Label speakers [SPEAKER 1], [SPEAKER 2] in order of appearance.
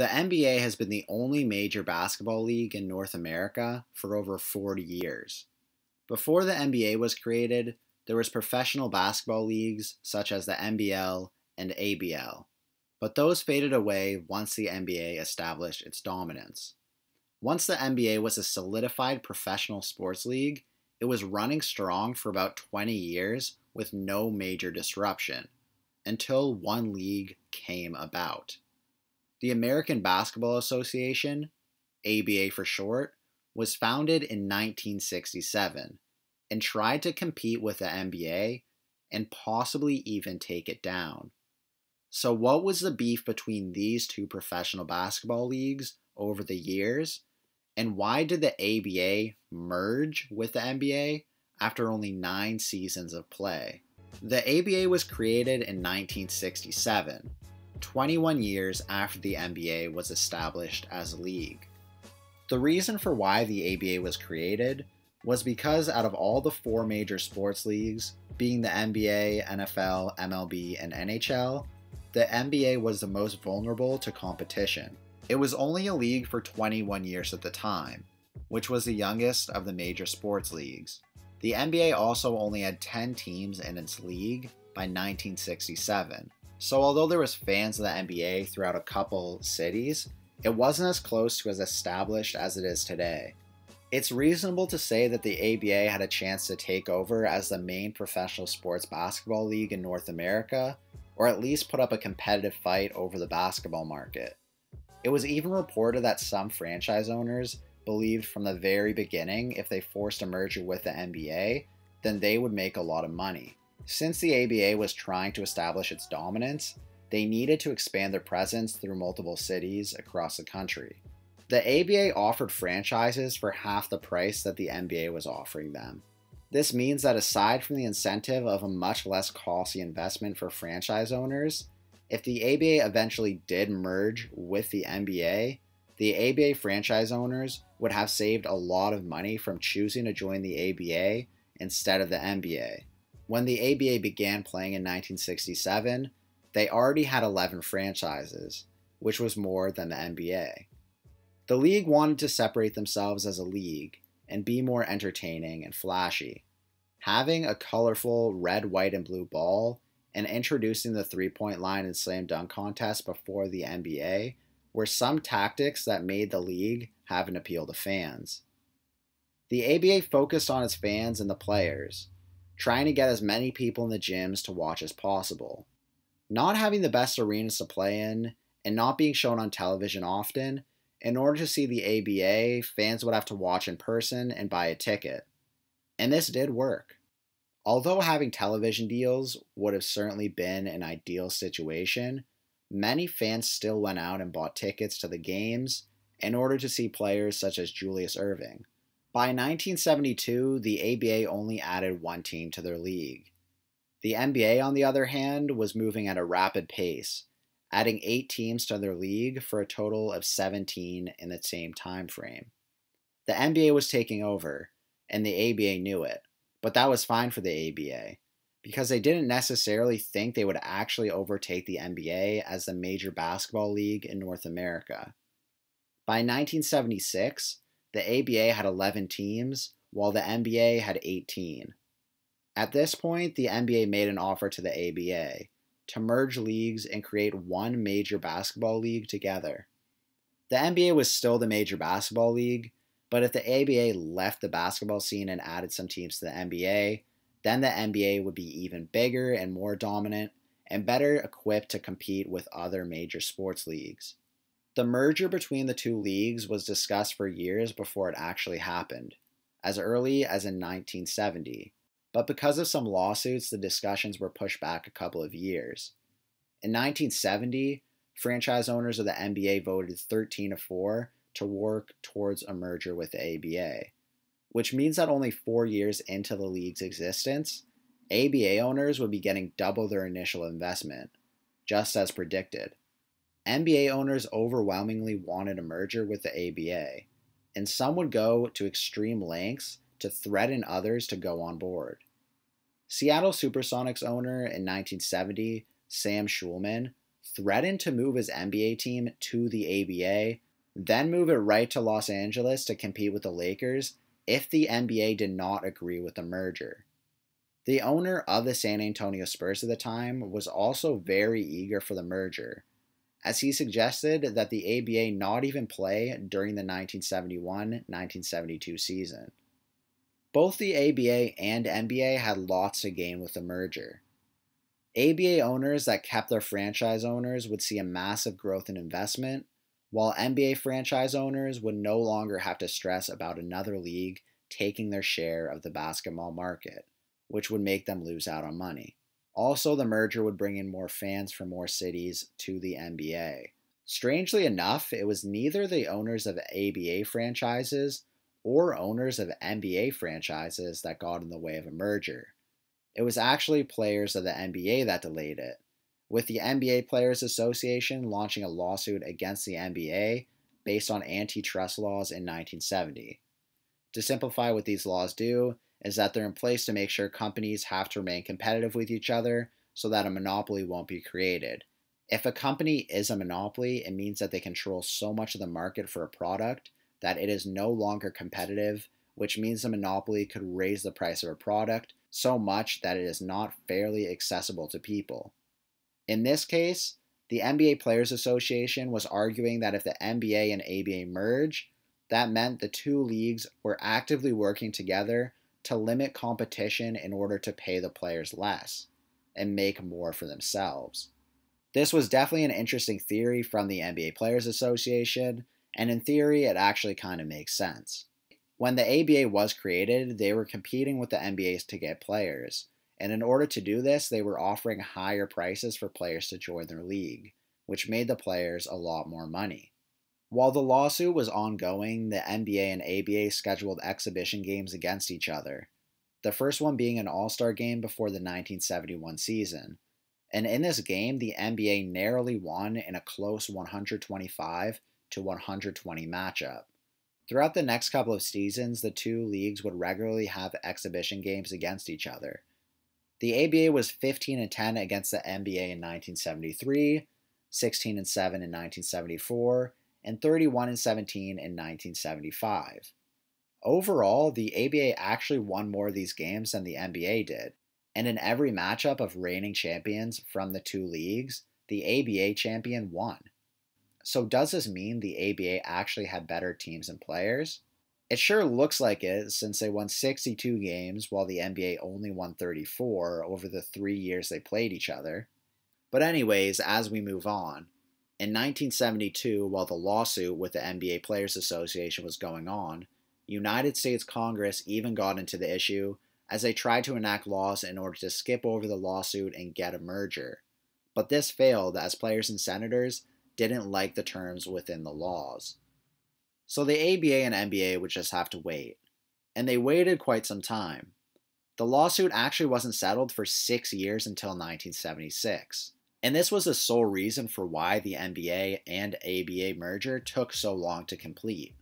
[SPEAKER 1] The NBA has been the only major basketball league in North America for over 40 years. Before the NBA was created, there was professional basketball leagues such as the NBL and ABL, but those faded away once the NBA established its dominance. Once the NBA was a solidified professional sports league, it was running strong for about 20 years with no major disruption, until one league came about. The American Basketball Association, ABA for short, was founded in 1967 and tried to compete with the NBA and possibly even take it down. So, what was the beef between these two professional basketball leagues over the years? And why did the ABA merge with the NBA after only nine seasons of play? The ABA was created in 1967 21 years after the NBA was established as a league. The reason for why the ABA was created was because out of all the four major sports leagues, being the NBA, NFL, MLB, and NHL, the NBA was the most vulnerable to competition. It was only a league for 21 years at the time, which was the youngest of the major sports leagues. The NBA also only had 10 teams in its league by 1967, so although there was fans of the NBA throughout a couple cities, it wasn't as close to as established as it is today. It's reasonable to say that the ABA had a chance to take over as the main professional sports basketball league in North America, or at least put up a competitive fight over the basketball market. It was even reported that some franchise owners believed from the very beginning if they forced a merger with the NBA, then they would make a lot of money. Since the ABA was trying to establish its dominance, they needed to expand their presence through multiple cities across the country. The ABA offered franchises for half the price that the NBA was offering them. This means that aside from the incentive of a much less costly investment for franchise owners, if the ABA eventually did merge with the NBA, the ABA franchise owners would have saved a lot of money from choosing to join the ABA instead of the NBA. When the ABA began playing in 1967, they already had 11 franchises, which was more than the NBA. The league wanted to separate themselves as a league and be more entertaining and flashy. Having a colorful red, white, and blue ball and introducing the three point line and slam dunk contest before the NBA were some tactics that made the league have an appeal to fans. The ABA focused on its fans and the players, trying to get as many people in the gyms to watch as possible. Not having the best arenas to play in and not being shown on television often, in order to see the ABA, fans would have to watch in person and buy a ticket. And this did work. Although having television deals would have certainly been an ideal situation, many fans still went out and bought tickets to the games in order to see players such as Julius Irving. By 1972, the ABA only added one team to their league. The NBA, on the other hand, was moving at a rapid pace, adding eight teams to their league for a total of 17 in the same time frame. The NBA was taking over, and the ABA knew it, but that was fine for the ABA because they didn't necessarily think they would actually overtake the NBA as the major basketball league in North America. By 1976, the ABA had 11 teams, while the NBA had 18. At this point, the NBA made an offer to the ABA to merge leagues and create one major basketball league together. The NBA was still the major basketball league, but if the ABA left the basketball scene and added some teams to the NBA, then the NBA would be even bigger and more dominant and better equipped to compete with other major sports leagues. The merger between the two leagues was discussed for years before it actually happened, as early as in 1970, but because of some lawsuits, the discussions were pushed back a couple of years. In 1970, franchise owners of the NBA voted 13 to 4 to work towards a merger with the ABA, which means that only four years into the league's existence, ABA owners would be getting double their initial investment, just as predicted. NBA owners overwhelmingly wanted a merger with the ABA, and some would go to extreme lengths to threaten others to go on board. Seattle Supersonics owner in 1970, Sam Schulman, threatened to move his NBA team to the ABA, then move it right to Los Angeles to compete with the Lakers if the NBA did not agree with the merger. The owner of the San Antonio Spurs at the time was also very eager for the merger as he suggested that the ABA not even play during the 1971-1972 season. Both the ABA and NBA had lots to gain with the merger. ABA owners that kept their franchise owners would see a massive growth in investment, while NBA franchise owners would no longer have to stress about another league taking their share of the basketball market, which would make them lose out on money. Also, the merger would bring in more fans from more cities to the NBA. Strangely enough, it was neither the owners of ABA franchises or owners of NBA franchises that got in the way of a merger. It was actually players of the NBA that delayed it, with the NBA Players Association launching a lawsuit against the NBA based on antitrust laws in 1970. To simplify what these laws do, is that they're in place to make sure companies have to remain competitive with each other so that a monopoly won't be created. If a company is a monopoly, it means that they control so much of the market for a product that it is no longer competitive, which means the monopoly could raise the price of a product so much that it is not fairly accessible to people. In this case, the NBA Players Association was arguing that if the NBA and ABA merge, that meant the two leagues were actively working together to limit competition in order to pay the players less and make more for themselves. This was definitely an interesting theory from the NBA Players Association, and in theory, it actually kind of makes sense. When the ABA was created, they were competing with the NBAs to get players, and in order to do this, they were offering higher prices for players to join their league, which made the players a lot more money. While the lawsuit was ongoing, the NBA and ABA scheduled exhibition games against each other, the first one being an All Star game before the 1971 season. And in this game, the NBA narrowly won in a close 125 to 120 matchup. Throughout the next couple of seasons, the two leagues would regularly have exhibition games against each other. The ABA was 15 and 10 against the NBA in 1973, 16 and 7 in 1974, and 31 and 17 in 1975. Overall, the ABA actually won more of these games than the NBA did, and in every matchup of reigning champions from the two leagues, the ABA champion won. So, does this mean the ABA actually had better teams and players? It sure looks like it since they won 62 games while the NBA only won 34 over the three years they played each other. But, anyways, as we move on, in 1972, while the lawsuit with the NBA Players Association was going on, United States Congress even got into the issue as they tried to enact laws in order to skip over the lawsuit and get a merger. But this failed as players and senators didn't like the terms within the laws. So the ABA and NBA would just have to wait. And they waited quite some time. The lawsuit actually wasn't settled for six years until 1976. And this was the sole reason for why the NBA and ABA merger took so long to complete.